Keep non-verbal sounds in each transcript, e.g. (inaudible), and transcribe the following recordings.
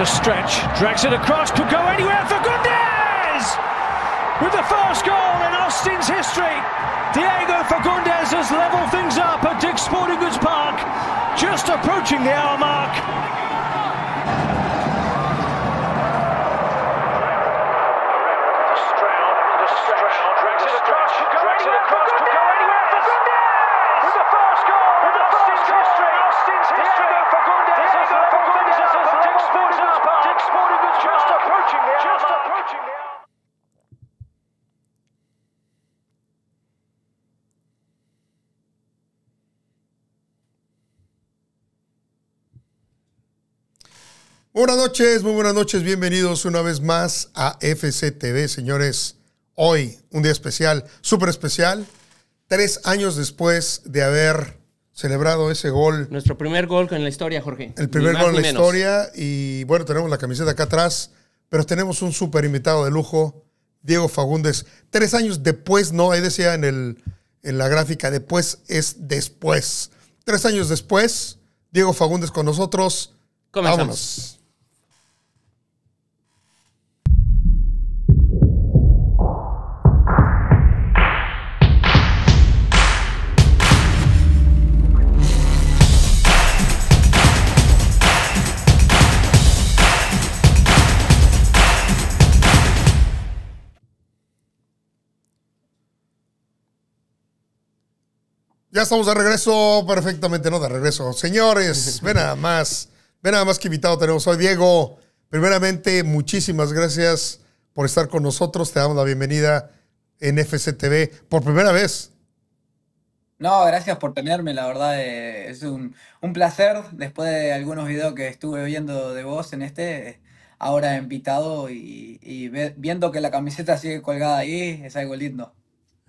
a stretch, drags it across, could go anywhere for Gundes! With the first goal in Austin's history, Diego Fagundes has levelled things up at Dick's Sporting Goods Park, just approaching the hour mark. Buenas noches, muy buenas noches, bienvenidos una vez más a FCTV, señores. Hoy, un día especial, súper especial, tres años después de haber celebrado ese gol. Nuestro primer gol en la historia, Jorge. El primer gol en la historia y bueno, tenemos la camiseta acá atrás, pero tenemos un súper invitado de lujo, Diego Fagundes. Tres años después, no, ahí decía en, el, en la gráfica, después es después. Tres años después, Diego Fagundes con nosotros. Comenzamos. Ya estamos de regreso, perfectamente, ¿no? De regreso. Señores, (laughs) ven nada más, ven nada más que invitado tenemos hoy. Diego, primeramente, muchísimas gracias por estar con nosotros. Te damos la bienvenida en FCTV por primera vez. No, gracias por tenerme, la verdad eh, es un, un, placer. Después de algunos videos que estuve viendo de vos en este, ahora invitado y, viendo que la camiseta sigue colgada ahí, es algo lindo.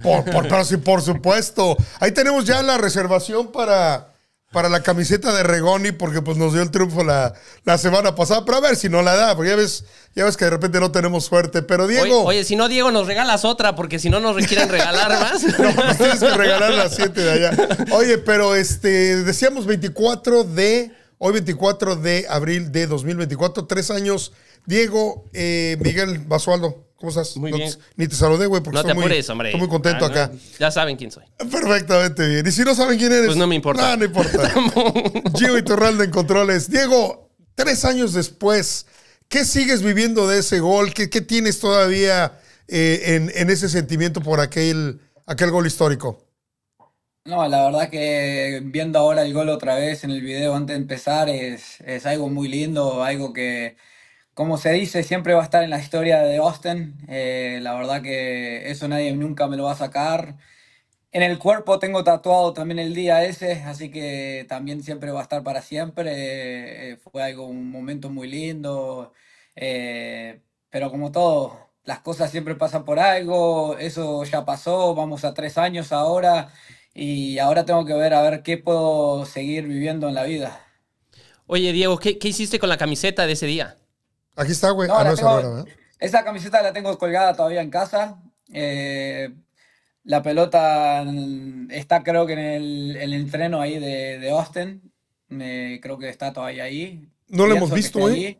Por, sí, por supuesto. Ahí tenemos ya la reservación para, para la camiseta de Regoni, porque pues nos dio el triunfo la, la semana pasada. Pero a ver si no la da, porque ya ves, ya ves que de repente no tenemos suerte. Pero Diego. Oye, si no, Diego, nos regalas otra, porque si no nos quieren regalar más. (laughs) no, nos pues, tienes que regalar las siete de allá. Oye, pero este, decíamos 24 de. Hoy 24 de abril de 2024, tres años. Diego, eh, Miguel Basualdo, ¿Cómo Muy bien. Ni te saludé, güey, porque no estoy, te muy, estoy muy contento ah, acá. ya saben quién soy. Perfectamente bien. Y si no saben quién eres. Pues no me importa. No, no importa. (laughs) Gio Iturralde en controles. Diego, tres años después, ¿qué sigues viviendo de ese gol? ¿Qué, tienes todavía eh, en, ese sentimiento por aquel, aquel gol histórico? No, la verdad que viendo ahora el gol otra vez en el video antes de empezar es algo muy lindo, algo que, como se dice, siempre va a estar en la historia de Austin. Eh, la verdad que eso nadie nunca me lo va a sacar. En el cuerpo tengo tatuado también el día ese, así que también siempre va a estar para siempre. Eh, eh, fue algo, un momento muy lindo. pero como todo, las cosas siempre pasan por algo. Eso ya pasó, vamos a tres años ahora. Y ahora tengo que ver a ver qué puedo seguir viviendo en la vida. Oye, Diego, qué hiciste con la camiseta de ese día? Aquí está, güey. ah, no, esa camiseta la tengo colgada todavía en casa. Eh, la pelota está creo que en el, entreno ahí de, Austin. creo que está todavía ahí. No la hemos visto, ¿eh?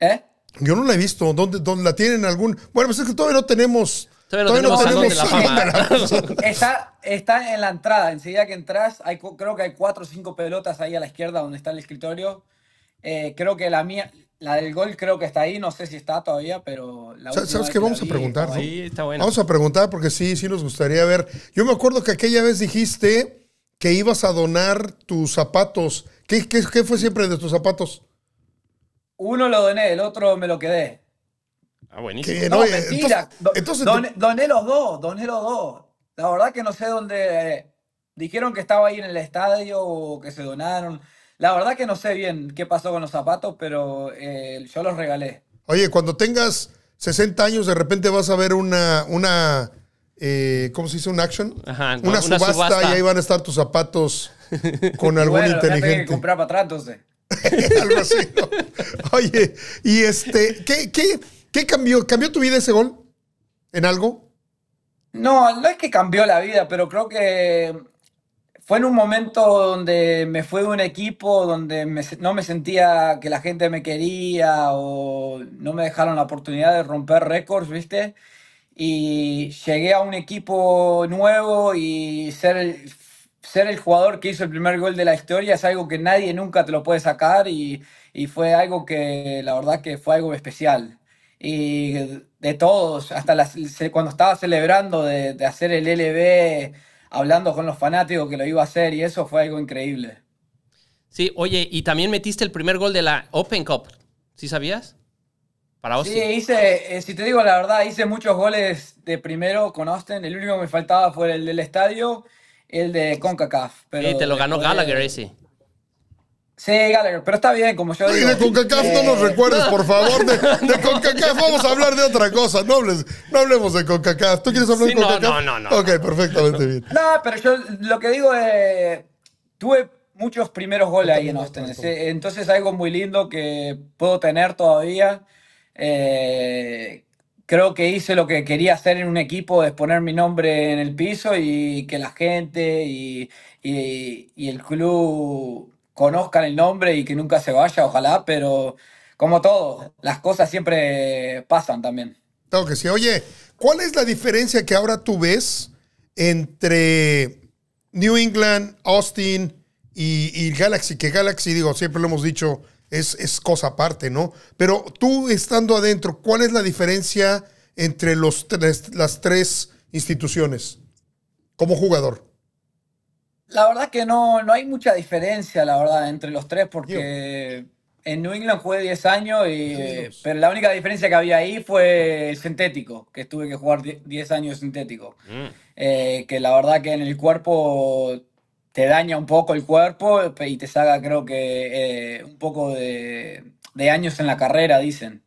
¿Eh? Yo no la he visto. ¿Dónde, dónde la tienen algún...? Bueno, pues es que todavía no tenemos... Todavía no tenemos, la fama. (laughs) está, está en la entrada. Enseguida que entras, creo que hay cuatro o cinco pelotas ahí a la izquierda donde está el escritorio. Eh, creo que la mía, la del gol creo que está ahí, no sé si está todavía, pero la ¿Sabes qué? Vamos a preguntar, ¿no? Sí, está bueno. Vamos a preguntar porque sí, sí nos gustaría ver. Yo me acuerdo que aquella vez dijiste que ibas a donar tus zapatos. ¿Qué, qué, fue siempre de tus zapatos? Uno lo doné, el otro me lo quedé. Ah, buenísimo. Eh, mentira. doné, los dos, doné los dos. La verdad que no sé dónde. Eh, dijeron que estaba ahí en el estadio o que se donaron. La verdad que no sé bien qué pasó con los zapatos, pero eh, yo los regalé. Oye, cuando tengas 60 años, de repente vas a ver una, una eh, ¿cómo se dice? Un action. Ajá, una, subasta, y ahí van a estar tus zapatos (laughs) con algún bueno, inteligente. Que comprar para atrás, entonces. (laughs) Algo así. Oye, y este, ¿qué, qué, qué cambió? ¿Cambió tu vida ese gol? ¿En algo? No, no es que cambió la vida, pero creo que fue en un momento donde me fue de un equipo donde no me sentía que la gente me quería o no me dejaron la oportunidad de romper récords, ¿viste? Y llegué a un equipo nuevo y ser el, ser el jugador que hizo el primer gol de la historia es algo que nadie nunca te lo puede sacar y, fue algo que la verdad que fue algo especial. Y de todos, hasta cuando estaba celebrando de, de hacer el LB hablando con los fanáticos que lo iba a hacer y eso fue algo increíble. Sí, oye, y también metiste el primer gol de la Open Cup, ¿sí sabías? Para Austin. Sí, hice, eh, si te digo la verdad, hice muchos goles de primero con Austin. El único que me faltaba fue el del estadio, el de CONCACAF. Pero te lo ganó Gallagher sí. Sí, Gallagher, pero está bien, como yo digo. Y de CONCACAF no nos eh, recuerdes, por favor. De, de, CONCACAF (laughs) vamos a hablar de otra cosa. No, no hablemos de CONCACAF. ¿Tú quieres hablar de CONCACAF? No, no, no. Ok, perfectamente bien. No, pero yo lo que digo es... Tuve muchos primeros goles ahí en Austin. Entonces algo muy lindo que puedo tener todavía. Eh, creo que hice lo que quería hacer en un equipo, es poner mi nombre en el piso y que la gente y el club conozcan el nombre y que nunca se vaya, ojalá, pero como todo, las cosas siempre pasan también. Tengo que sí. Oye, ¿cuál es la diferencia que ahora tú ves entre New England, Austin y, Galaxy? Que Galaxy, digo, siempre lo hemos dicho, es, es cosa aparte, ¿no? Pero tú estando adentro, ¿cuál es la diferencia entre los tres, las tres instituciones como jugador? La verdad que no, no hay mucha diferencia, la verdad, entre los tres, porque en New England jugué 10 años, y, eh, pero la única diferencia que había ahí fue el sintético, que tuve que jugar 10 años sintético. Mm. Eh, que la verdad que en el cuerpo te daña un poco el cuerpo y te saca, creo que, eh, un poco de años en la carrera, dicen.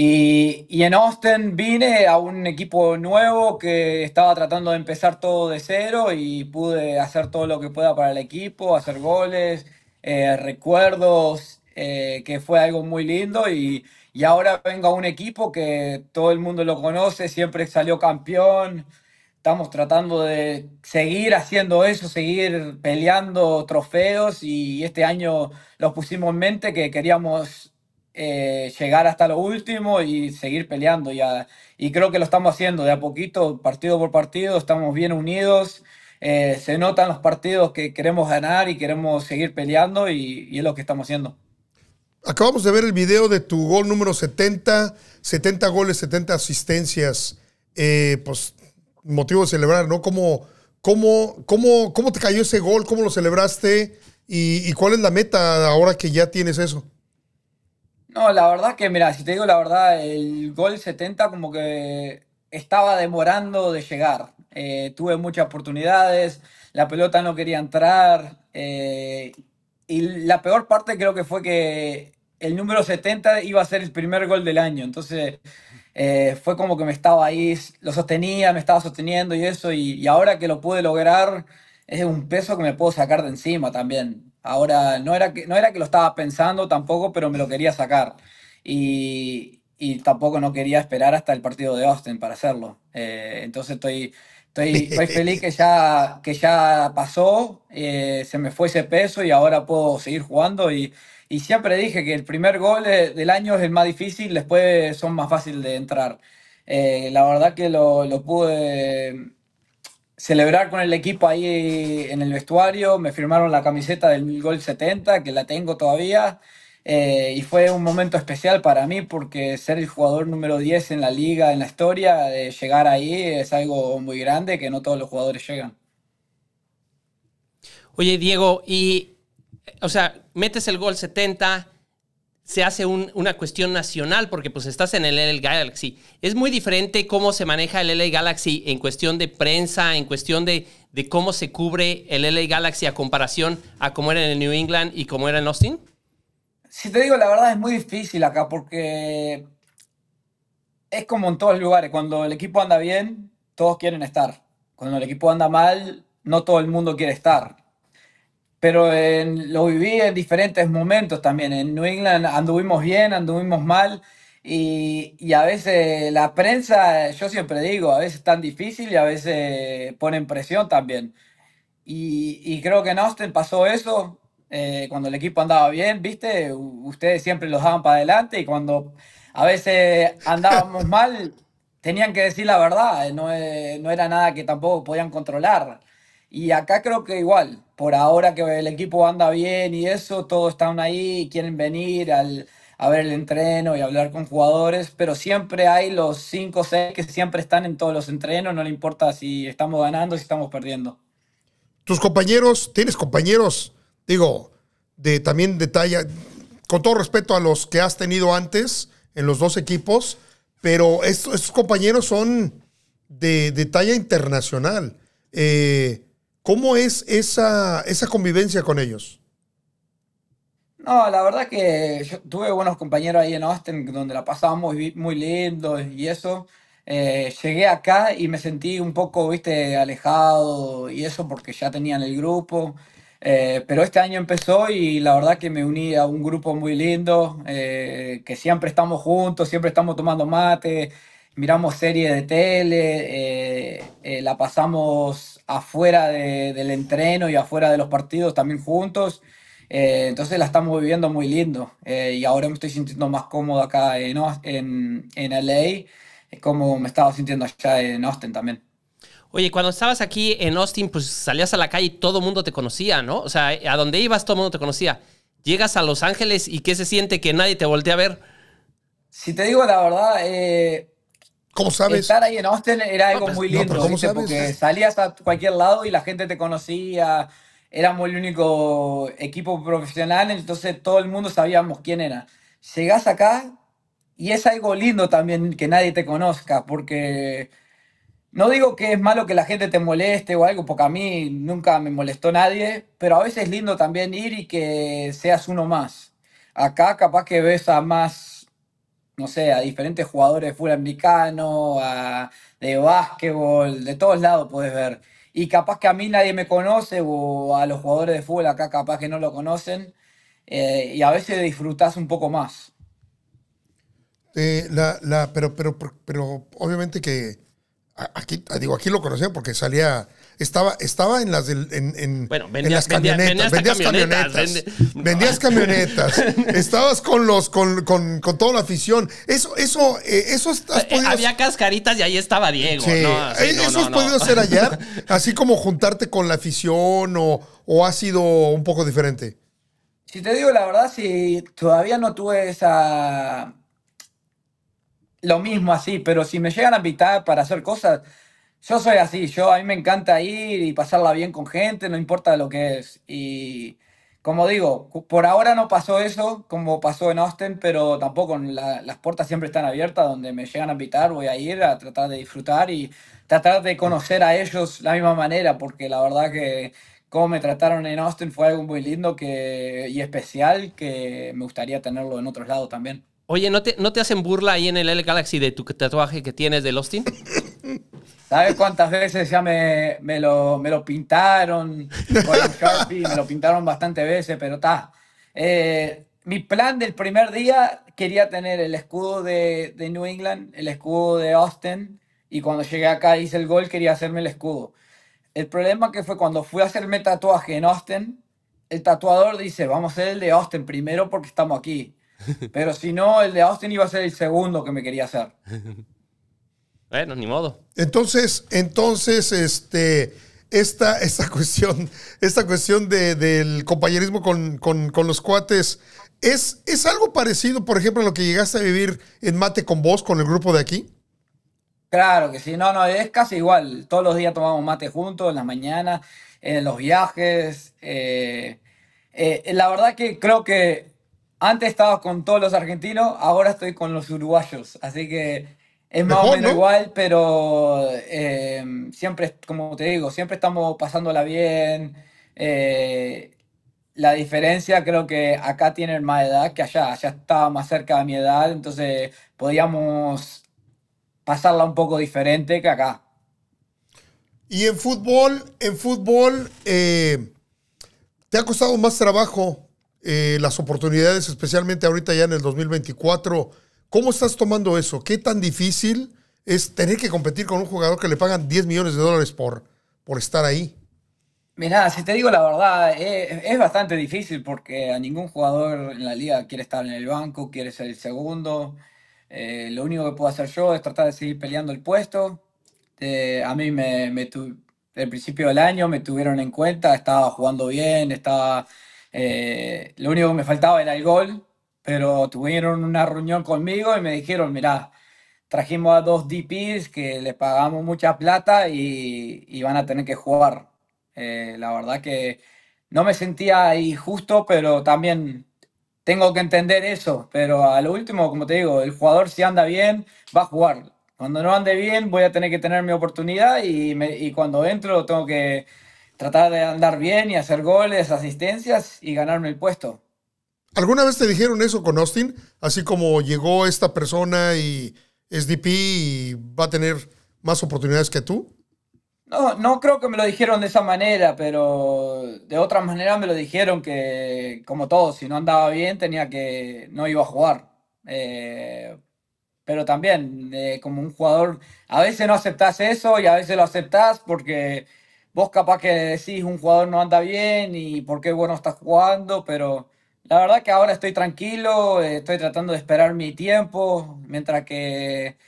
Y, en Austin vine a un equipo nuevo que estaba tratando de empezar todo de cero y pude hacer todo lo que pueda para el equipo, hacer goles, eh, recuerdos, eh, que fue algo muy lindo. Y, y, ahora vengo a un equipo que todo el mundo lo conoce, siempre salió campeón. Estamos tratando de seguir haciendo eso, seguir peleando trofeos y este año los pusimos en mente que queríamos eh, llegar hasta lo último y seguir peleando. Y, y creo que lo estamos haciendo de a poquito, partido por partido, estamos bien unidos. Eh, se notan los partidos que queremos ganar y queremos seguir peleando y, es lo que estamos haciendo. Acabamos de ver el video de tu gol número 70, 70 goles, 70 asistencias. Eh, pues motivo de celebrar, ¿no? ¿Cómo, cómo, cómo, cómo te cayó ese gol? ¿Cómo lo celebraste? ¿Y, cuál es la meta ahora que ya tienes eso? No, la verdad que, mira, si te digo la verdad, el gol 70 como que estaba demorando de llegar. Eh, tuve muchas oportunidades, la pelota no quería entrar. Eh, y la peor parte creo que fue que el número 70 iba a ser el primer gol del año. Entonces eh, fue como que me estaba ahí, lo sostenía, me estaba sosteniendo y eso. y ahora que lo pude lograr, es un peso que me puedo sacar de encima también. Ahora, no era, que, no era que lo estaba pensando tampoco, pero me lo quería sacar. Y, tampoco no quería esperar hasta el partido de Austin para hacerlo. Eh, entonces estoy, estoy, (laughs) feliz que ya, que ya pasó, eh, se me fue ese peso y ahora puedo seguir jugando. Y, siempre dije que el primer gol del año es el más difícil, después son más fáciles de entrar. Eh, la verdad que lo, lo pude celebrar con el equipo ahí eh, en el vestuario, me firmaron la camiseta del Gol 70, que la tengo todavía, eh, y fue un momento especial para mí porque ser el jugador número 10 en la liga, en la historia, de eh, llegar ahí es algo muy grande que no todos los jugadores llegan. Oye, Diego, y, o sea, metes el Gol 70, se hace una cuestión nacional porque pues estás en el LA Galaxy. Es muy diferente cómo se maneja el LA Galaxy en cuestión de prensa, en cuestión de, de cómo se cubre el LA Galaxy a comparación a cómo era en el New England y cómo era en Austin. Si te digo la verdad es muy difícil acá porque es como en todos los lugares. Cuando el equipo anda bien, todos quieren estar. Cuando el equipo anda mal, no todo el mundo quiere estar pero lo viví en diferentes momentos también. En New England anduvimos bien, anduvimos mal. Y, y, a veces la prensa, yo siempre digo, a veces es tan difícil y a veces ponen presión también. Y, y creo que en Austin pasó eso, eh, cuando el equipo andaba bien, ¿viste? ustedes siempre los daban para adelante y cuando a veces andábamos (laughs) mal, tenían que decir la verdad, no, eh, no era nada que tampoco podían controlar. Y acá creo que igual, por ahora que el equipo anda bien y eso, todos están ahí y quieren venir a ver el entreno y hablar con jugadores, pero siempre hay los 5 o 6 que siempre están en todos los entrenos, no le importa si estamos ganando o si estamos perdiendo. Tus compañeros, tienes compañeros, digo, de también talla con todo respeto a los que has tenido antes en los dos equipos, pero estos, compañeros son de, de talla internacional. Eh, ¿Cómo es esa, esa convivencia con ellos? No, la verdad que tuve buenos compañeros ahí en Austin, donde la pasábamos muy, lindo y eso. Eh, llegué acá y me sentí un poco, viste, alejado y eso porque ya tenían el grupo. Eh, pero este año empezó y la verdad que me uní a un grupo muy lindo, eh, que siempre estamos juntos, siempre estamos tomando mate, miramos series de tele, eh, eh, la pasamos afuera de, del entreno y afuera de los partidos también juntos. Eh, entonces la estamos viviendo muy lindo y ahora me estoy sintiendo más cómodo acá en, en, en LA, como me estaba sintiendo allá en Austin también. Oye, cuando estabas aquí en Austin, pues salías a la calle y todo el mundo te conocía, ¿no? O sea, a donde ibas todo el mundo te conocía. Llegas a Los Ángeles y ¿qué se siente que nadie te voltea a ver? Si te digo la verdad, ¿Cómo sabes? Estar ahí en Austin era algo muy lindo, porque salías a cualquier lado y la gente te conocía. Éramos el único equipo profesional, entonces todo el mundo sabíamos quién era. Llegás acá y es algo lindo también que nadie te conozca, porque no digo que es malo que la gente te moleste o algo, porque a mí nunca me molestó nadie, pero a veces es lindo también ir y que seas uno más. Acá capaz que ves a más no sé, a diferentes jugadores de fútbol americano, de básquetbol, de todos lados podés ver. Y capaz que a mí nadie me conoce o a los jugadores de fútbol acá capaz que no lo conocen eh, y a veces disfrutás un poco más. Eh, la, la, pero, pero, pero, obviamente que aquí, digo, aquí lo conocían porque salía estaba, estaba en las, camionetas. vendías camionetas. Vendías (laughs) camionetas. (laughs) estabas con los, con, con, toda la afición. Eso, eso, eh, eso has eh, podido... Había cascaritas y ahí estaba Diego. Eh, eso has podido hacer allá, (laughs) así como juntarte con la afición o, o ha sido un poco diferente. Si te digo la verdad, si todavía no tuve esa lo mismo así, pero si me llegan a invitar para hacer cosas, yo soy así, yo a mí me encanta ir y pasarla bien con gente, no importa lo que es. Y como digo, por ahora no pasó eso como pasó en Austin, pero tampoco las puertas siempre están abiertas, donde me llegan a invitar, voy a ir a tratar de disfrutar y tratar de conocer a ellos de la misma manera, porque la verdad que cómo me trataron en Austin fue algo muy lindo que, y especial que me gustaría tenerlo en otros lados también. Oye, ¿no te, ¿no te hacen burla ahí en el L Galaxy de tu tatuaje que tienes de Austin? (laughs) ¿Sabes cuántas veces ya me, me, lo, me lo pintaron con el Sharpie? Me lo pintaron bastantes veces, pero está. Eh, mi plan del primer día quería tener el escudo de, de, New England, el escudo de Austin, y cuando llegué acá hice el gol, quería hacerme el escudo. El problema que fue cuando fui a hacerme tatuaje en Austin, el tatuador dice, vamos a hacer el de Austin primero porque estamos aquí. (laughs) Pero si no, el de Austin iba a ser el segundo que me quería hacer. (laughs) Bueno, ni modo. Entonces, entonces, este, esta, (laughs) cuestión, esta cuestión del compañerismo con, los cuates, ¿es, ¿es algo parecido, por ejemplo, a lo que llegaste a vivir en Mate con vos, con el grupo de aquí? Claro que sí, no, no, es casi igual. Todos los días tomamos mate juntos, en las mañanas, en los viajes. Eh, eh, la verdad que creo que antes estaba con todos los argentinos, ahora estoy con los uruguayos. Así que es más o menos igual, pero em, siempre, como te digo, siempre estamos pasándola bien. Eh, la diferencia creo que acá tienen más edad que allá. Allá estaba más cerca de mi edad, entonces podíamos pasarla un poco diferente que acá. Y en fútbol, en fútbol, eh, ¿te ha costado más trabajo eh, las oportunidades, especialmente ahorita ya en el 2024? ¿Cómo estás tomando eso? ¿Qué tan difícil es tener que competir con un jugador que le pagan 10 millones de dólares por, por estar ahí? Mira, si te digo la verdad, eh, es, bastante difícil porque a ningún jugador en la liga quiere estar en el banco, quiere ser el segundo. Eh, lo único que puedo hacer yo es tratar de seguir peleando el puesto. Eh, a mí me, el principio del año me tuvieron en cuenta, estaba jugando bien, estaba... lo único que me faltaba era el gol, pero tuvieron una reunión conmigo y me dijeron, mirá, trajimos a dos DPs que les pagamos mucha plata y, van a tener que jugar. Eh, la verdad que no me sentía ahí justo, pero también tengo que entender eso. Pero a lo último, como te digo, el jugador si anda bien, va a jugar. Cuando no ande bien, voy a tener que tener mi oportunidad y cuando entro tengo que tratar de andar bien y hacer goles, asistencias y ganarme el puesto. ¿Alguna vez te dijeron eso con Austin? Así como llegó esta persona y es y va a tener más oportunidades que tú. No, no creo que me lo dijeron de esa manera, pero de otra manera me lo dijeron que, como todo, si no andaba bien tenía que, no iba a jugar. Eh, pero también, eh, como un jugador, a veces no aceptás eso y a veces lo aceptás porque vos capaz que decís un jugador no anda bien y por qué bueno estás jugando, pero la verdad que ahora estoy tranquilo, estoy tratando de esperar mi tiempo, mientras que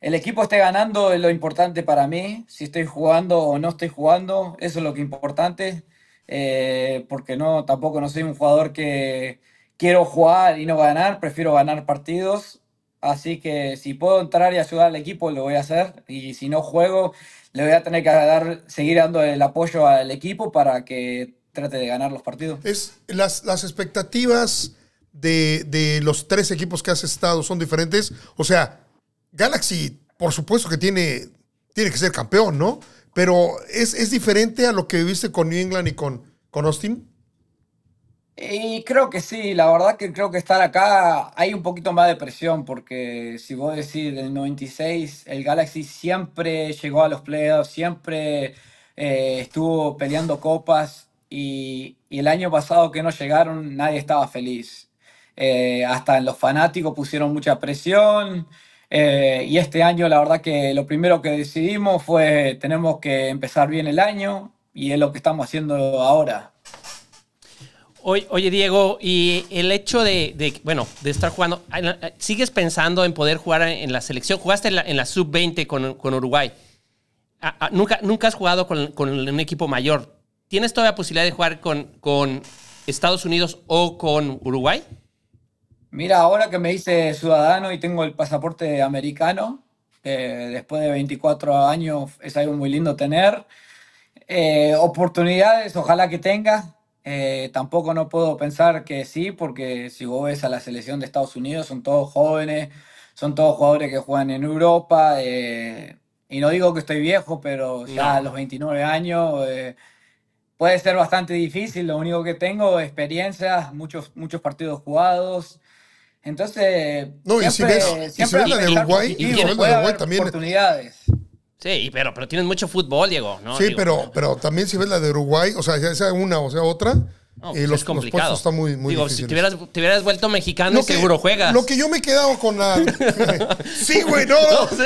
el equipo esté ganando es lo importante para mí, si estoy jugando o no estoy jugando, eso es lo que importante, eh, porque no, tampoco no soy un jugador que quiero jugar y no ganar, prefiero ganar partidos, así que si puedo entrar y ayudar al equipo lo voy a hacer, y si no juego le voy a tener que dar, seguir dando el apoyo al equipo para que trate de ganar los partidos. Es, las, expectativas de, los tres equipos que has estado son diferentes. O sea, Galaxy, por supuesto que tiene, tiene que ser campeón, ¿no? Pero ¿es, diferente a lo que viviste con New England y con, con Austin. Y eh, creo que sí, la verdad que creo que estar acá hay un poquito más de presión, porque si vos decís el 96, el Galaxy siempre llegó a los playoffs, siempre eh, estuvo peleando copas, y, el año pasado que no llegaron nadie estaba feliz. Eh, hasta los fanáticos pusieron mucha presión eh, y este año la verdad que lo primero que decidimos fue tenemos que empezar bien el año y es lo que estamos haciendo ahora. Oye, Diego, y el hecho de, bueno, de estar jugando, ¿sigues pensando en poder jugar en la selección? Jugaste en la, sub-20 con, Uruguay. Ah, ah, ¿Nunca, ¿Nunca has jugado con un equipo mayor? ¿tienes todavía posibilidad de jugar con, Estados Unidos o con Uruguay? Mira, ahora que me hice ciudadano y tengo el pasaporte americano, eh, después de 24 años es algo muy lindo tener. Eh, oportunidades, ojalá que tenga. Eh, tampoco no puedo pensar que sí, porque si vos ves a la selección de Estados Unidos, son todos jóvenes, son todos jugadores que juegan en Europa. y no digo que estoy viejo, pero ya a los 29 años puede ser bastante difícil. Lo único que tengo, experiencias, muchos, muchos partidos jugados. Entonces, no, si la de Uruguay, y, la Uruguay también. Eh. Oportunidades. Sí, pero, pero tienen mucho fútbol, Diego. ¿no? Sí, pero, pero también si ves la de Uruguay, o sea, ya sea una o sea otra, pues los, es complicado. están muy, muy Digo, si te hubieras, vuelto mexicano, que, seguro juegas. Lo que yo me he quedado con la. (laughs) sí, güey, no.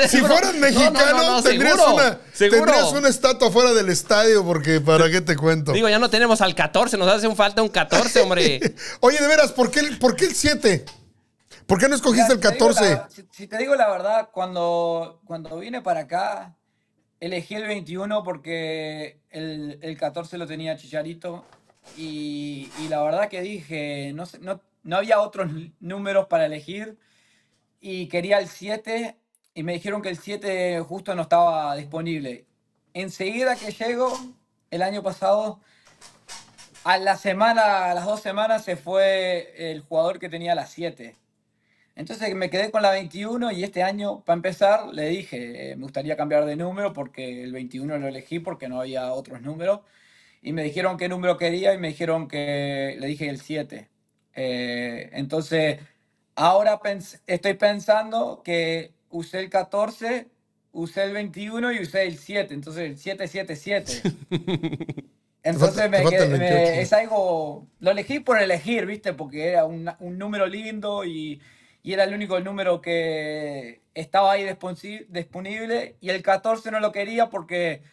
si fueras mexicano, tendrías, una, estatua fuera del estadio, porque ¿para qué te cuento? Digo, ya no tenemos al 14, nos hace falta un 14, hombre. (laughs) Oye, de veras, ¿por qué, por el 7? ¿Por qué no escogiste el 14? si, te digo la verdad, cuando, cuando vine para acá, elegí el 21 porque el, el 14 lo tenía Chicharito y, la verdad que dije, no, había otros números para elegir y quería el 7 y me dijeron que el 7 justo no estaba disponible. Enseguida que llego, el año pasado, a la semana, a las dos semanas se fue el jugador que tenía la 7. Entonces me quedé con la 21 y este año, para empezar, le dije, eh, me gustaría cambiar de número porque el 21 lo elegí porque no había otros números y me dijeron qué número quería y me dijeron que le dije el 7. Eh, entonces, ahora estoy pensando que usé el 14, usé el 21 y usé el 7, entonces el 777. (laughs) Entonces es algo, lo elegí por elegir, ¿viste? Porque era un, número lindo y, y, era el único número que estaba ahí disponible y el 14 no lo quería porque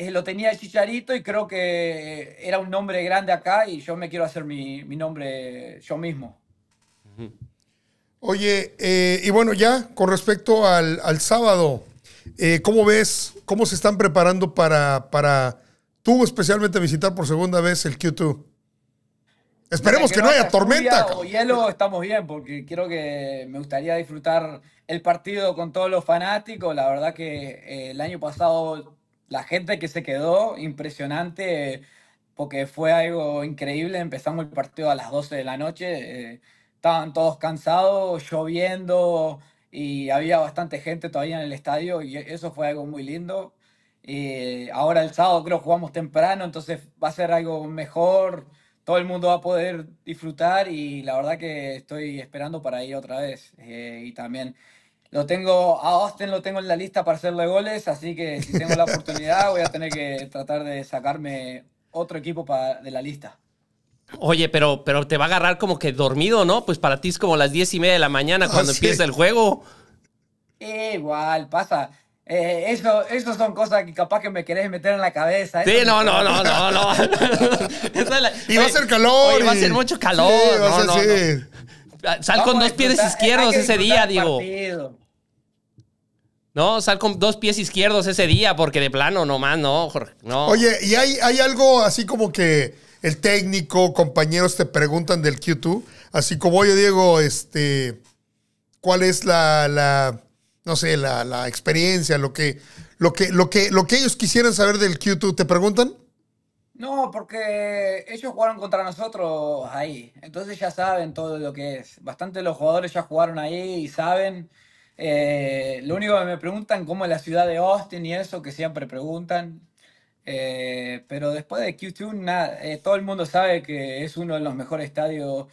eh, lo tenía Chicharito y creo que era un nombre grande acá y yo me quiero hacer mi, nombre yo mismo. Oye, eh, y bueno, ya con respecto al, sábado, eh, ¿cómo ves, cómo se están preparando para, para tú especialmente visitar por segunda vez el Q2? Esperemos que, no haya, tormenta. O hielo, estamos bien, porque quiero que me gustaría disfrutar el partido con todos los fanáticos. La verdad que el año pasado la gente que se quedó, impresionante, porque fue algo increíble. Empezamos el partido a las 12 de la noche, eh, estaban todos cansados, lloviendo y había bastante gente todavía en el estadio y eso fue algo muy lindo. Eh, ahora el sábado creo jugamos temprano, entonces va a ser algo mejor, todo el mundo va a poder disfrutar y la verdad que estoy esperando para ir otra vez eh, y también lo tengo, a Austin lo tengo en la lista para hacerle goles, así que si tengo la oportunidad voy a tener que tratar de sacarme otro equipo de la lista. Oye, pero, pero te va a agarrar como que dormido, ¿no? Pues para ti es como las diez y media de la mañana ah, cuando empieza el juego. Eh, igual, pasa. Eh, eso, son cosas que capaz que me querés meter en la cabeza. Sí, no, no, no, no, no. (laughs) (laughs) y va a ser calor. y... va a ser mucho calor. no, Sal con dos pies izquierdos ese día, digo. No, sal con dos pies izquierdos ese día, porque de plano nomás no, No. Oye, ¿y hay, hay algo así como que el técnico, compañeros te preguntan del Q2? Así como, yo digo, este, ¿cuál es la, la no sé, la, la, experiencia, lo que, lo, que, lo, que, lo que ellos quisieran saber del Q2? ¿Te preguntan? No, porque ellos jugaron contra nosotros ahí. Entonces ya saben todo lo que es. Bastante los jugadores ya jugaron ahí y saben eh, lo único que me preguntan cómo es la ciudad de Austin y eso, que siempre preguntan. Eh, pero después de Q2, eh, todo el mundo sabe que es uno de los mejores estadios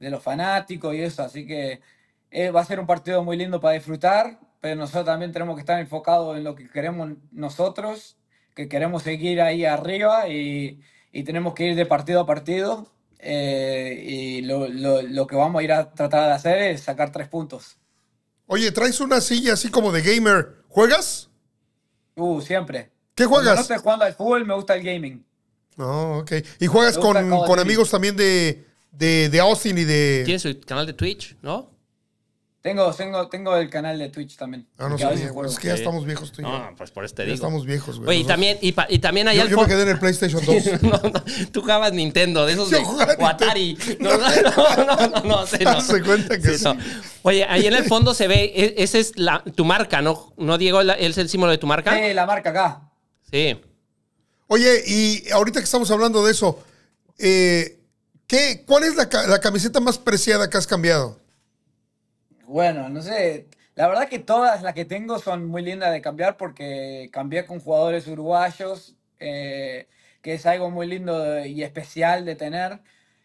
de los fanáticos y eso, así que va a ser un partido muy lindo para disfrutar, pero nosotros también tenemos que estar enfocados en lo que queremos nosotros, que queremos seguir ahí arriba y, tenemos que ir de partido a partido. y lo que vamos a ir a tratar de hacer es sacar tres puntos. Oye, traes una silla así como de gamer. ¿Juegas? Uh, siempre. ¿Qué juegas? no estoy jugando al fútbol, me gusta el gaming. oh, ok. ¿Y juegas con, amigos también de, de Austin y de. Tiene su canal de Twitch, ¿no? Tengo, tengo, tengo el canal de Twitch también. Ah, no, es que ya estamos viejos tú y yo. pues por este día. Estamos viejos, güey. y también, y, también hay Yo, yo me quedé en el PlayStation 2. (laughs) tú jugabas Nintendo, de esos de o Atari. (laughs) No, no, no, no, no, no, cuenta que sí. Oye, ahí en el (laughs) fondo se ve, e, esa es la, tu marca, ¿no? ¿No, Diego? ¿Es el símbolo de tu marca? Sí, la marca acá. Sí. Oye, y ahorita que estamos hablando de eso, eh, ¿qué, ¿cuál es la, la camiseta más preciada que has cambiado? Bueno, no sé. La verdad que todas las que tengo son muy lindas de cambiar porque cambié con jugadores uruguayos, eh, que es algo muy lindo y especial de tener.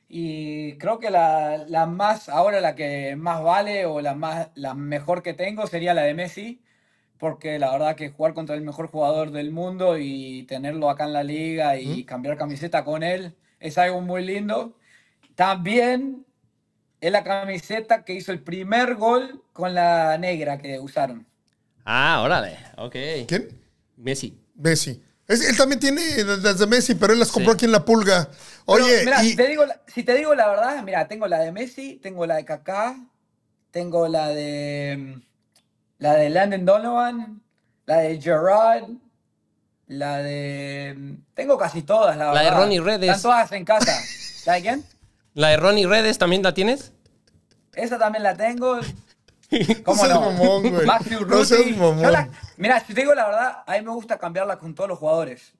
Y creo que la, más, ahora la que más vale o la, más, la mejor que tengo sería la de Messi, porque la verdad que jugar contra el mejor jugador del mundo y tenerlo acá en la liga y cambiar camiseta con él es algo muy lindo. También es la camiseta que hizo el primer gol con la negra que usaron. Ah, órale, ok. ¿Quién? Messi. Messi. él también tiene las de Messi, pero él las compró aquí en la pulga. Oye, mira, si, te digo, la verdad, mira, tengo la de Messi, tengo la de Kaká, tengo la de la de Landon Donovan, la de Gerard, la de tengo casi todas, la, verdad. La de Ronnie Redes. Están todas en casa. de quién? (laughs) ¿La de Ronnie Redes también la tienes? Esa también la tengo. (laughs) ¿Cómo no? Mamón, mira, si te digo la verdad, a mí me gusta cambiarla con todos los jugadores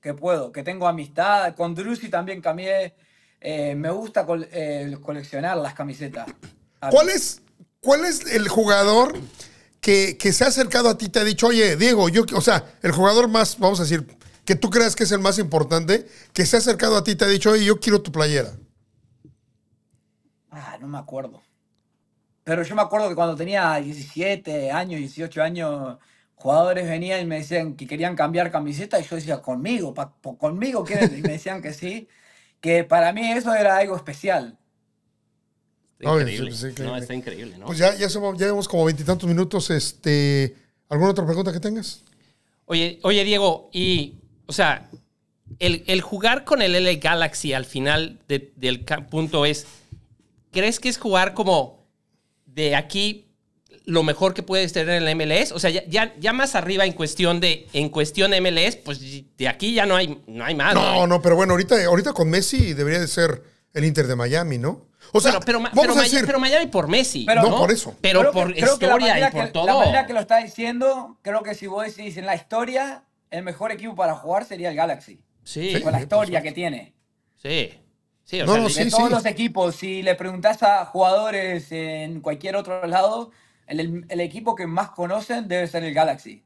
que puedo, que tengo amistad. Con Drusy también cambié. Eh, me gusta eh, coleccionar las camisetas. ¿Cuál es, ¿Cuál es el jugador que, se ha acercado a ti te ha dicho, oye, Diego, yo, o sea, el jugador más, vamos a decir, que tú creas que es el más importante, que se ha acercado a ti te ha dicho, oye, yo quiero tu playera? Ah, no me acuerdo. Pero yo me acuerdo que cuando tenía 17 años, 18 años, jugadores venían y me decían que querían cambiar camiseta y yo decía, conmigo, conmigo quieren, y me decían que sí, que para mí eso era algo especial. Pues, increíble. No, está increíble Pues ya, ya, llevamos como veintitantos minutos. Este, ¿Alguna otra pregunta que tengas? Oye, oye Diego, y, o sea, el, el jugar con el L Galaxy al final del punto es ¿crees que es jugar como de aquí lo mejor que puedes tener en la MLS? O sea, ya, ya, más arriba en cuestión de en cuestión MLS, pues de aquí ya no hay, no hay más. No, no, pero bueno, ahorita, ahorita con Messi debería de ser el Inter de Miami, ¿no? O sea, pero, Miami por Messi. ¿no? por eso. Pero por historia y por que, todo. La manera que lo está diciendo, creo que si vos decís en la historia, el mejor equipo para jugar sería el Galaxy. Sí. Con la historia que tiene. Sí todos los equipos, si le preguntas a jugadores en cualquier otro lado, el, equipo que más conocen debe ser el Galaxy,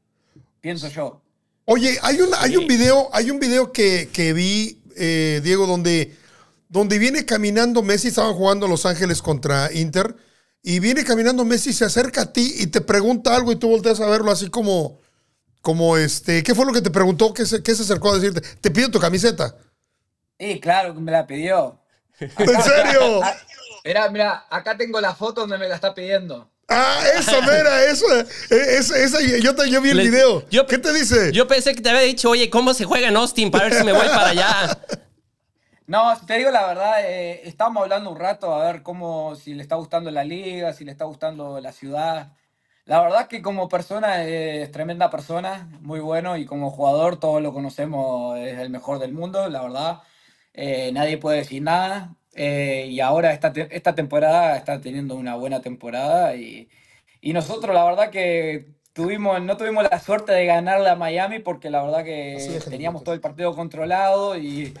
pienso yo. Oye, hay un, hay un video, hay un video que, vi, eh, Diego, donde, donde viene caminando Messi, estaban jugando Los Ángeles contra Inter, y viene caminando Messi, se acerca a ti y te pregunta algo y tú volteas a verlo así como, como este, ¿qué fue lo que te preguntó? ¿Qué se, qué se acercó a decirte? Te pide tu camiseta. Sí, claro que me la pidió. ¿En serio? Mira, mira, acá tengo la foto donde me la está pidiendo. Ah, eso, mira, eso. yo, vi el video. ¿Qué te dice? Yo pensé que te había dicho, oye, ¿cómo se juega en Austin? Para ver si me voy para allá. (laughs) No, te digo la verdad, eh, estábamos hablando un rato a ver cómo, si le está gustando la liga, si le está gustando la ciudad. La verdad que como persona eh, es tremenda persona, muy bueno y como jugador todos lo conocemos, es el mejor del mundo, la verdad. Eh, nadie puede decir nada. Eh, y ahora esta, esta temporada está teniendo una buena temporada y, nosotros la verdad que tuvimos, no tuvimos la suerte de ganar a Miami porque la verdad que teníamos todo el partido controlado y,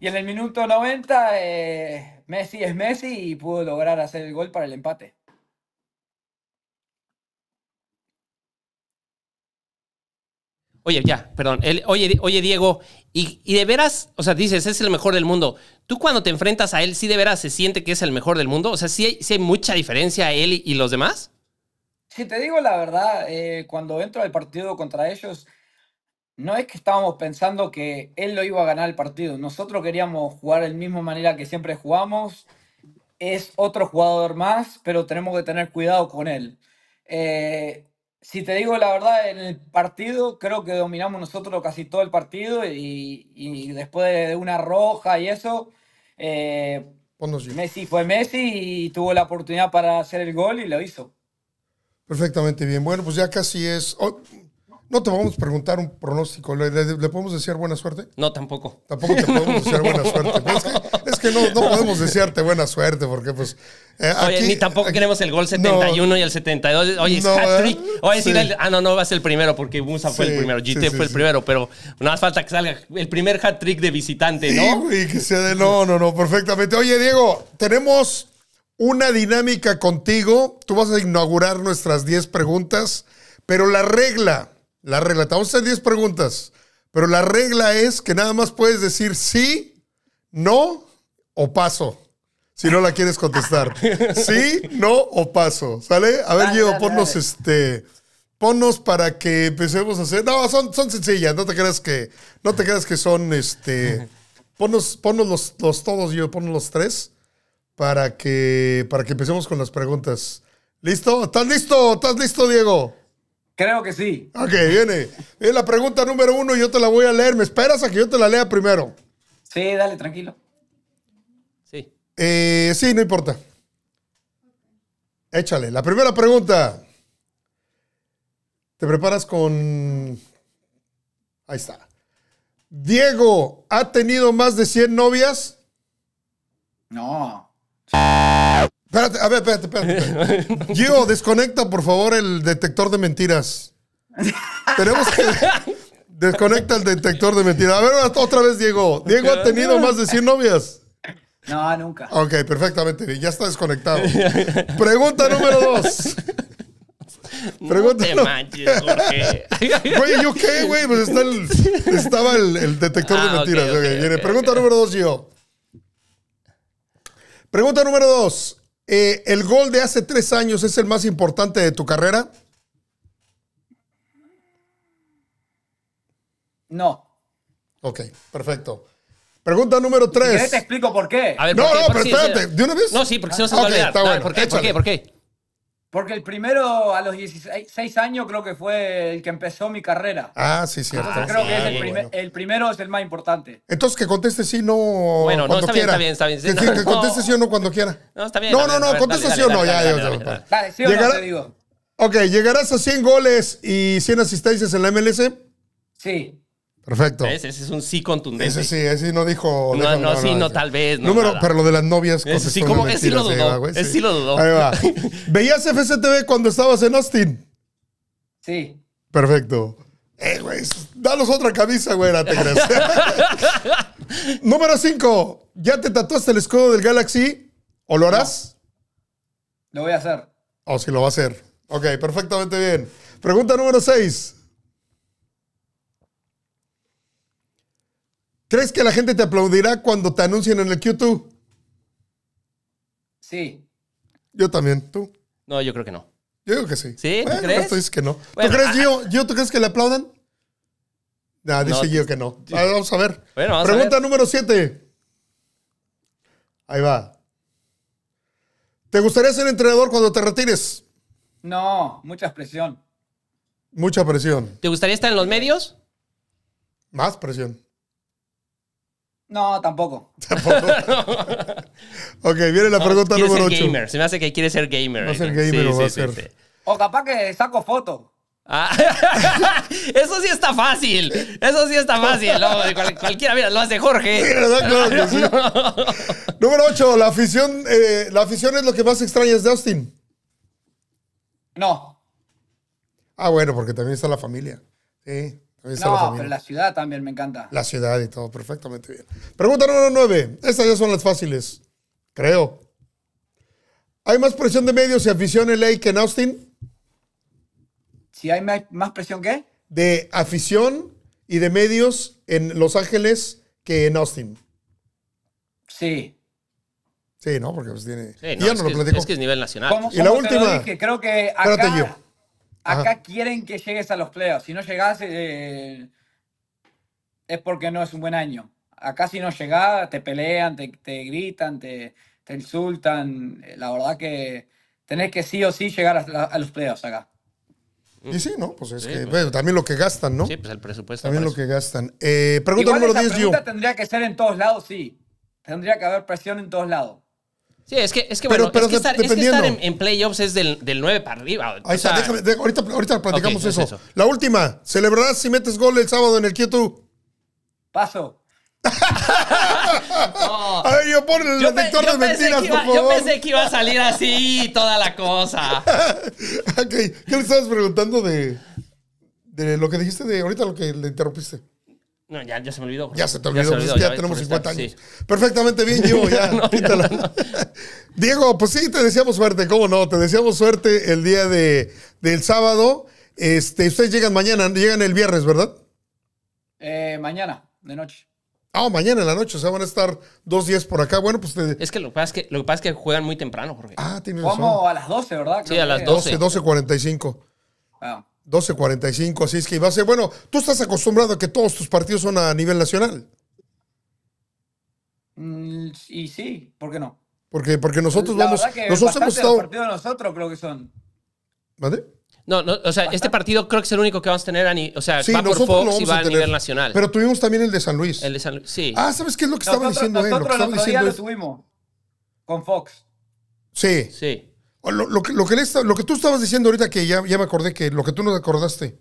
en el minuto 90 eh, Messi es Messi y pudo lograr hacer el gol para el empate. Oye, ya, perdón. oye, oye, Diego, y, de veras, o sea, dices, es el mejor del mundo. ¿Tú cuando te enfrentas a él, sí de veras se siente que es el mejor del mundo? O sea, ¿sí hay, mucha diferencia a él y, los demás? Si te digo la verdad, eh, cuando entro al partido contra ellos, no es que estábamos pensando que él lo iba a ganar el partido. Nosotros queríamos jugar de la misma manera que siempre jugamos. Es otro jugador más, pero tenemos que tener cuidado con él. Eh, si te digo la verdad, en el partido creo que dominamos nosotros casi todo el partido y, después de una roja y eso, eh, Messi fue Messi y tuvo la oportunidad para hacer el gol y lo hizo. Perfectamente bien. Bueno, pues ya casi es. Oh, no te vamos a preguntar un pronóstico. ¿Le, podemos decir buena suerte? No, tampoco. Tampoco te podemos desear buena (laughs) suerte que no, no podemos desearte buena suerte porque pues... Eh, Oye, ni tampoco queremos el gol 71 y el 72. Oye, es hat-trick. Oye, ah, no, no, va a ser el primero porque Musa fue el primero. GT fue el primero, pero nada más falta que salga el primer hat-trick de visitante, ¿no? Güey, que sea de... No, no, no, perfectamente. Oye, Diego, tenemos una dinámica contigo. Tú vas a inaugurar nuestras 10 preguntas, pero la regla, la regla, te vamos a hacer 10 preguntas, pero la regla es que nada más puedes decir sí, no o paso. Si no la quieres contestar. (laughs) sí, no o paso. ¿Sale? A ver, Diego, ponnos este. Ponnos para que empecemos a hacer. No, son, son sencillas, no te creas que. No te creas que son este. (laughs) Ponnos, los, los, todos, yo, ponnos los tres. Para que. Para que empecemos con las preguntas. ¿Listo? ¿Estás listo? ¿Estás listo, Diego? Creo que sí. Ok, viene. Es la pregunta número uno, yo te la voy a leer. ¿Me esperas a que yo te la lea primero? Sí, dale, tranquilo. Eh, sí, no importa. Échale. La primera pregunta. Te preparas con... Ahí está. Diego, ¿ha tenido más de 100 novias? No. Espérate, a ver, espérate, espérate. Diego, desconecta por favor el detector de mentiras. Tenemos que... Desconecta el detector de mentiras. A ver, otra vez, Diego. Diego ha tenido más de 100 novias. No, nunca. Ok, perfectamente Ya está desconectado. Pregunta número dos. Pregunta. No te manches, Jorge. (laughs) Güey, ¿yo qué, güey? Pues estaba el, detector de mentiras. Pregunta número dos, yo. Pregunta número dos. ¿El gol de hace tres años es el más importante de tu carrera? No. Ok, perfecto. Pregunta número 3. Ya te explico por qué. no, no, pero espérate. ¿De una vez? No, sí, porque si no se va a okay, olvidar. ¿por, qué? Porque el primero a los 16 años creo que fue el que empezó mi carrera. Ah, sí, cierto. creo que ah, el, primero es el más importante. Entonces que conteste sí o no bueno, cuando no, está quiera. Bien, está bien, está bien. Que, (laughs) conteste sí o no cuando quiera. No, está bien. No, no, no, conteste sí o no. Ya, ya. Dale, sí o no te digo. Ok, ¿llegarás a 100 goles y 100 asistencias en la MLS? Sí. Perfecto. Ese es un sí contundente. Ese sí, ese no dijo. No, no, sí, no, tal vez. Número, pero lo de las novias. sí, como que sí lo dudó. sí. lo dudó. ¿Veías FCTV cuando estabas en Austin? Sí. Perfecto. Eh, güey, danos otra camisa, güey, te crees. (laughs) Número 5. ¿Ya te tatuaste el escudo del Galaxy? ¿O lo harás? Lo voy a hacer. O oh, sí, lo va a hacer. Ok, perfectamente bien. Pregunta número 6. ¿Crees que la gente te aplaudirá cuando te anuncien en el Q2? Sí. Yo también, ¿tú? No, yo creo que no. Yo digo que sí. ¿Sí? ¿Tú crees? que no. ¿Tú crees, ah. Gio? ¿Tú crees que le aplaudan? No, dice Gio que no. A ver, vamos a ver. Pregunta número 7. Ahí va. ¿Te gustaría ser entrenador cuando te retires? No, mucha presión. Mucha presión. ¿Te gustaría estar en los medios? Más presión. No, tampoco. (laughs) Tampoco. ok, viene la pregunta número 8. Se me hace que quiere ser gamer. Va ser gamer o va a ser. o capaz que saco foto. Ah, (laughs) eso sí está fácil. Eso sí está fácil. cualquiera, mira, lo hace Jorge. Claro que (laughs) Número 8. La afición, eh, la afición es lo que más extrañas de Austin. No. Ah, bueno, porque también está la familia. Sí. No, pero la ciudad también me encanta. La ciudad y todo, perfectamente bien. Pregunta número nueve. Estas ya son las fáciles, creo. ¿Hay más presión de medios y afición en LA que en Austin? ¿Si hay más presión qué? De afición y de medios en Los Ángeles que en Austin. Sí. Sí, ¿no? Porque pues tiene... ya no lo que, Es que es nivel nacional. y la última... Creo que Espérate yo. Acá quieren que llegues a los pleos. Si no llegas, eh, es porque no es un buen año. Acá si no llegás, te pelean, te, gritan, te, insultan. Eh, la verdad que tenés que sí o sí llegar a, los pleos acá. Y sí, ¿no? Pues es que pues. bueno, también lo que gastan, ¿no? Sí, pues el presupuesto. También lo que gastan. Eh, pregunta Igual número 10, tendría que ser en todos lados, sí. Tendría que haber presión en todos lados. Sí, es que, es que bueno, es que estar, en, playoffs es del, del 9 para arriba. Ahí está, déjame, ahorita, platicamos eso. La última, ¿celebrarás si metes gol el sábado en el Quieto? Paso. (laughs) Ay, A ver, yo pon el detector de mentiras, por favor. Yo pensé que iba a salir así toda la cosa. (laughs) ok, ¿qué le estabas preguntando de, de lo que dijiste de ahorita, lo que le interrumpiste? No, ya, ya, se me olvidó. Ya se te pues, olvidó, ya, ya, tenemos 50 años. Perfectamente bien, Diego, ya, (laughs) no, (laughs) Diego, pues sí, te deseamos suerte, ¿cómo no? Te deseamos suerte el día de, del sábado. Este, ustedes llegan mañana, llegan el viernes, ¿verdad? Eh, mañana, de noche. Ah, mañana en la noche, o sea, van a estar dos días por acá. Bueno, pues te... Es que lo que pasa es que, lo pasa que juegan muy temprano, Jorge. Ah, a las 12, ¿verdad? sí, a las 12. 12, 12.45. Ah. 12.45, así es que iba a ser, bueno, tú estás acostumbrado a que todos tus partidos son a nivel nacional. Mm, y sí, ¿por qué no? Porque, porque nosotros vamos, que nosotros hemos estado... Los partidos de nosotros creo que son. ¿Vale? No, no, o sea, este partido creo que es el único que vamos a tener a ni, o sea, sí, va por Fox y va a, nivel nacional. Pero tuvimos también el de San Luis. El de San Luis, sí. Ah, ¿sabes qué es lo que estaba diciendo él? Lo que el otro día diciendo lo tuvimos con Fox. Sí. Sí. Lo, lo, que, lo, que tú estabas diciendo ahorita, que ya, ya me acordé, que lo que tú no te acordaste.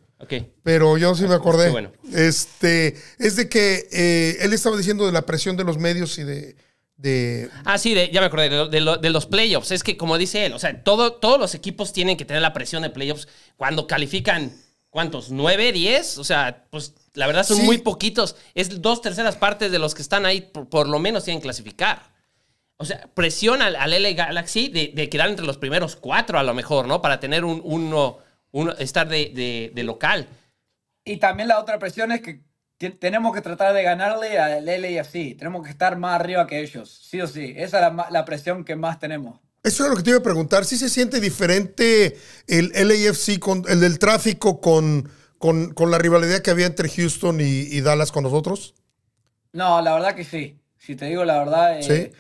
Pero yo sí me ah, acordé. Este, es de que eh, él estaba diciendo de la presión de los medios y de. Ah, sí, ya me acordé, de, de, los playoffs. Es que, como dice él, o sea, todo, todos los equipos tienen que tener la presión de playoffs cuando califican. ¿Cuántos? ¿Nueve, diez? O sea, pues la verdad son muy poquitos. Es dos terceras partes de los que están ahí, por, por lo menos tienen que clasificar. O sea, presiona al, LA Galaxy de, quedar entre los primeros cuatro a lo mejor, ¿no? Para tener un, uno, estar de, local. Y también la otra presión es que tenemos que tratar de ganarle al LAFC. Tenemos que estar más arriba que ellos, sí o sí. Esa es la, presión que más tenemos. Eso es lo que te iba a preguntar. ¿Sí se siente diferente el LAFC, con, el del tráfico con, con, la rivalidad que había entre Houston y, Dallas con nosotros? No, la verdad que sí. Si te digo la verdad... Eh,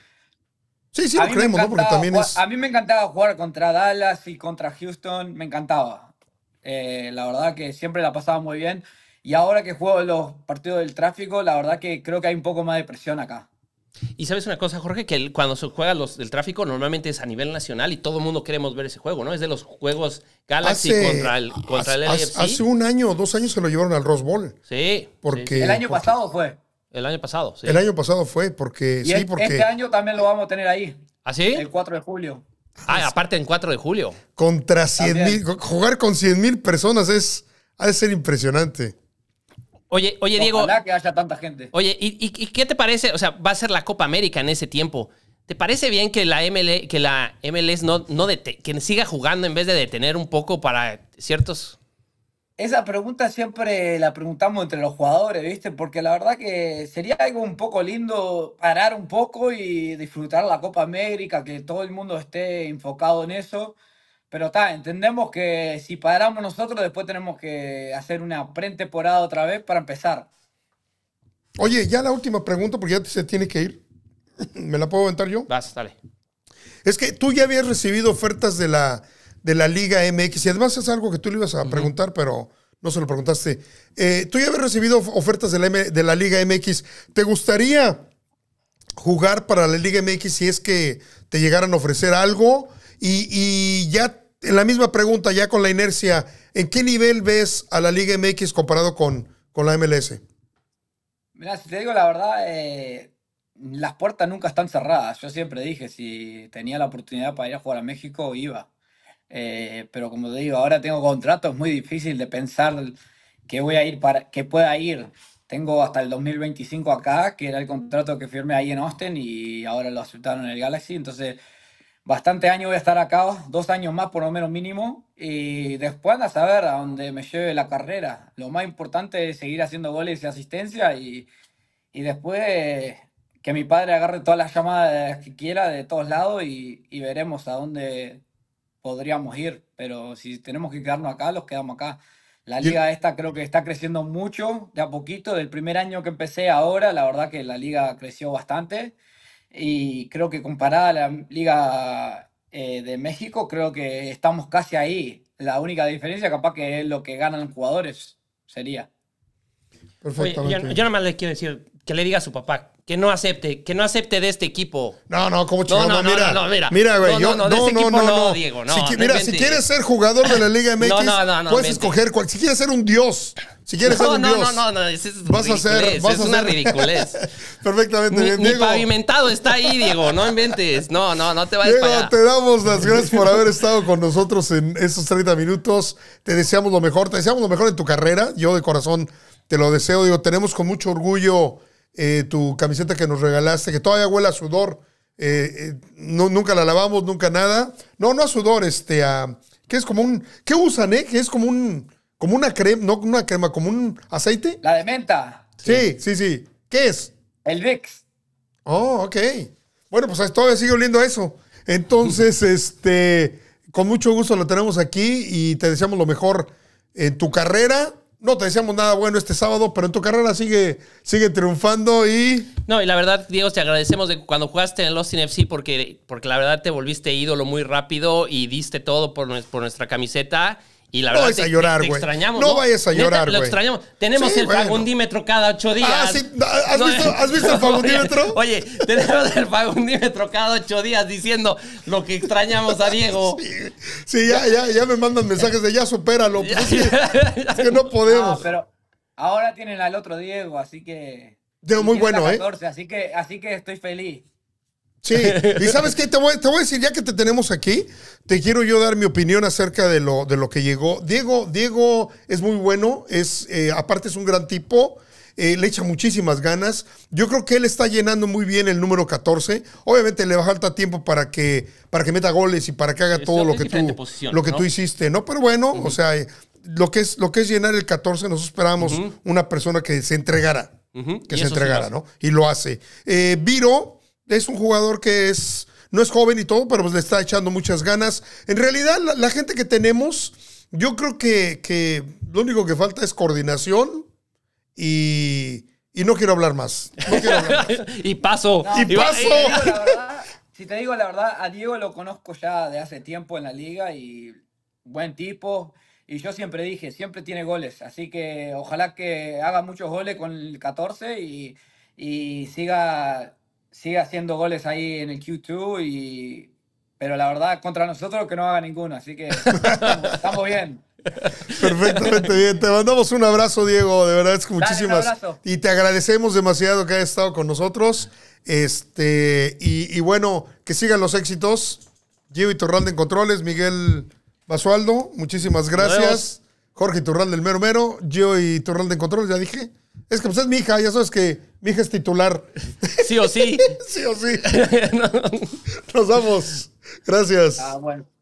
Sí, sí, lo creemos, ¿no? Porque también es... A mí me encantaba jugar contra Dallas y contra Houston, me encantaba. Eh, la verdad que siempre la pasaba muy bien. Y ahora que juego los partidos del tráfico, la verdad que creo que hay un poco más de presión acá. Y sabes una cosa, Jorge, que cuando se juega los del tráfico normalmente es a nivel nacional y todo el mundo queremos ver ese juego, ¿no? Es de los juegos Galaxy contra el contra hace, Hace un año o dos años se lo llevaron al Rose Bowl. Sí. Porque, El año pasado fue. El año pasado, sí. El año pasado fue porque... sí, porque... Este año también lo vamos a tener ahí. ¿Ah, sí? El 4 de julio. Ah, aparte en 4 de julio. Contra 100 mil, jugar con 100.000 mil personas es, ha de ser impresionante. Oye, oye Diego. que haya tanta gente. Oye, ¿y, qué te parece? O sea, va a ser la Copa América en ese tiempo. ¿Te parece bien que la, ML, e, que la MLS e no, no que siga jugando en vez de detener un poco para ciertos esa pregunta siempre la preguntamos entre los jugadores, ¿viste? Porque la verdad que sería algo un poco lindo parar un poco y disfrutar la Copa América, que todo el mundo esté enfocado en eso. Pero está, entendemos que si paramos nosotros, después tenemos que hacer una pretemporada otra vez para empezar. Oye, ya la última pregunta, porque ya se tiene que ir. (laughs) ¿Me la puedo aventar yo? Vas, dale. Es que tú ya habías recibido ofertas de la de la Liga MX. Y además es algo que tú le ibas a preguntar, pero no se lo preguntaste. Eh, tú ya habías recibido ofertas de la, de la Liga MX. ¿Te gustaría jugar para la Liga MX si es que te llegaran a ofrecer algo? Y, ya en la misma pregunta, ya con la inercia, ¿en qué nivel ves a la Liga MX comparado con, con la MLS? Mira, si te digo la verdad, eh, las puertas nunca están cerradas. Yo siempre dije, si tenía la oportunidad para ir a jugar a México, iba. Eh, pero como te digo, ahora tengo contrato, es muy difícil de pensar que voy a ir para, que pueda ir. Tengo hasta el 2025 acá, que era el contrato que firmé ahí en Austin y ahora lo aceptaron en el Galaxy. Entonces, bastante año voy a estar acá, dos años más por lo menos mínimo, y después a saber a dónde me lleve la carrera. Lo más importante es seguir haciendo goles y asistencia y, y después que mi padre agarre todas las llamadas que quiera de todos lados y, y veremos a dónde podríamos ir, pero si tenemos que quedarnos acá, los quedamos acá. La liga esta creo que está creciendo mucho, de a poquito, del primer año que empecé ahora, la verdad que la liga creció bastante y creo que comparada a la liga eh, de México, creo que estamos casi ahí. La única diferencia capaz que es lo que ganan los jugadores sería. yo, nada más les quiero decir que le diga a su papá que no acepte, que no acepte de este equipo. No, no, como chingón, no, no, mira, no, mira. Mira, güey, yo no, no, este no, no, Diego, no. mira, si quieres ser jugador de la Liga (laughs) MX, puedes escoger cual, si quieres ser un dios, si quieres ser un dios. No, no, no, es, es vas a ser, es una (laughs) ridiculez. Perfectamente bien, Diego. Mi pavimentado está ahí, Diego, no inventes. No, no, no te vayas Diego, para te damos las gracias por haber estado con nosotros en estos 30 minutos. Te deseamos lo mejor, te deseamos lo mejor en tu carrera. Yo de corazón te lo deseo, digo, tenemos con mucho orgullo eh, tu camiseta que nos regalaste, que todavía huele a sudor. Eh, eh, no, nunca la lavamos, nunca nada. No, no a sudor, este, a, que es como un, ¿qué usan, eh? Que es como un, como una crema, no una crema, como un aceite. La de menta. Sí, sí, sí. ¿Qué es? El Vicks. Oh, ok. Bueno, pues todavía sigue oliendo eso. Entonces, (laughs) este, con mucho gusto lo tenemos aquí y te deseamos lo mejor en tu carrera no te decíamos nada bueno este sábado, pero en tu carrera sigue, sigue triunfando y. No, y la verdad, Diego, te agradecemos de cuando jugaste en el Austin FC porque, porque la verdad te volviste ídolo muy rápido y diste todo por nuestra camiseta. Y la no verdad, vayas a llorar, güey. extrañamos. No, vayas a llorar, güey. Lo extrañamos. Tenemos el fagundímetro cada ocho ah, días. Ah, sí. ¿Has, visto, el (laughs) fagundímetro? Oye, tenemos el fagundímetro cada ocho días diciendo lo que extrañamos a Diego. (laughs) Sí, ya, ya, ya me mandan mensajes de ya supéralo. Pues, es, que, es, que, no podemos. pero ahora tienen al otro Diego, así que. Diego, muy bueno, ¿eh? Así que, así que estoy feliz. Sí, y sabes qué, te voy, a decir, ya que te tenemos aquí, te quiero yo dar mi opinión acerca de lo, de lo que llegó. Diego, Diego es muy bueno, es, eh, aparte es un gran tipo. Eh, le echa muchísimas ganas. Yo creo que él está llenando muy bien el número 14. Obviamente le va a falta tiempo para que, para que meta goles y para que haga todo lo que, tú, lo que tú hiciste, ¿no? Pero bueno, o sea, eh, lo que, es, lo que es llenar el 14, nosotros esperábamos una persona que se entregara. Que se entregara, ¿no? Y lo hace. Viro es un jugador que es, no es joven y todo, pero le está echando muchas ganas. En realidad, la, gente que tenemos, yo creo que, que, lo único que falta es coordinación y, no quiero hablar más. (laughs) y paso. y paso. Si te, digo la verdad, a Diego lo conozco ya de hace tiempo en la liga y buen tipo. Y yo siempre dije, siempre tiene goles. Así que ojalá que haga muchos goles con el 14 y, y siga sigue haciendo goles ahí en el Q2 y pero la verdad contra nosotros que no haga ninguno, así que estamos, bien. Perfectamente bien. Te mandamos un abrazo, Diego. De verdad es que muchísimas. y te agradecemos demasiado que hayas estado con nosotros. Este, y, bueno, que sigan los éxitos. Diego y Torrando en controles, Miguel Basualdo, muchísimas gracias. Jorge Turral el mero mero. Yo y turrán del control, ya dije. Es que pues es mi hija, ya sabes que mi hija es titular. (laughs) Sí o sí. (laughs) sí o sí. (laughs) Nos vamos. Gracias. Ah, bueno.